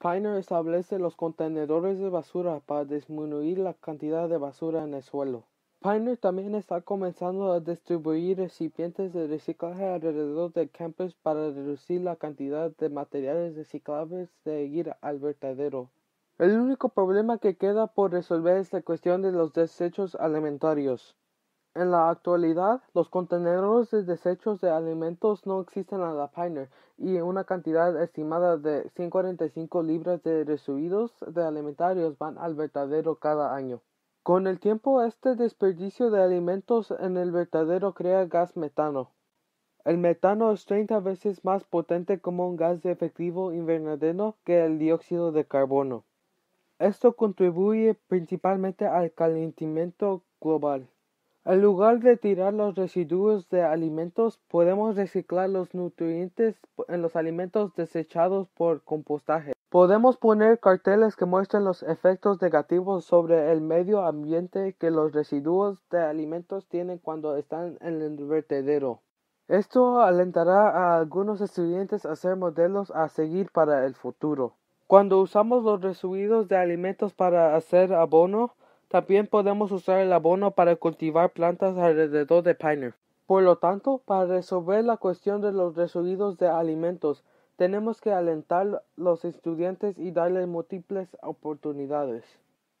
Piner establece los contenedores de basura para disminuir la cantidad de basura en el suelo. Piner también está comenzando a distribuir recipientes de reciclaje alrededor del campus para reducir la cantidad de materiales reciclables de ir al vertedero. El único problema que queda por resolver es la cuestión de los desechos alimentarios. En la actualidad, los contenedores de desechos de alimentos no existen en la Piner y una cantidad estimada de 145 libras de residuos de alimentarios van al vertedero cada año. Con el tiempo, este desperdicio de alimentos en el vertedero crea gas metano. El metano es 30 veces más potente como un gas de efectivo invernadero que el dióxido de carbono. Esto contribuye principalmente al calentamiento global. En lugar de tirar los residuos de alimentos, podemos reciclar los nutrientes en los alimentos desechados por compostaje. Podemos poner carteles que muestren los efectos negativos sobre el medio ambiente que los residuos de alimentos tienen cuando están en el vertedero. Esto alentará a algunos estudiantes a ser modelos a seguir para el futuro. Cuando usamos los residuos de alimentos para hacer abono, también podemos usar el abono para cultivar plantas alrededor de Piner. Por lo tanto, para resolver la cuestión de los residuos de alimentos, tenemos que alentar a los estudiantes y darles múltiples oportunidades.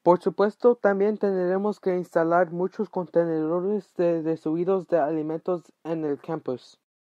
Por supuesto, también tendremos que instalar muchos contenedores de residuos de alimentos en el campus.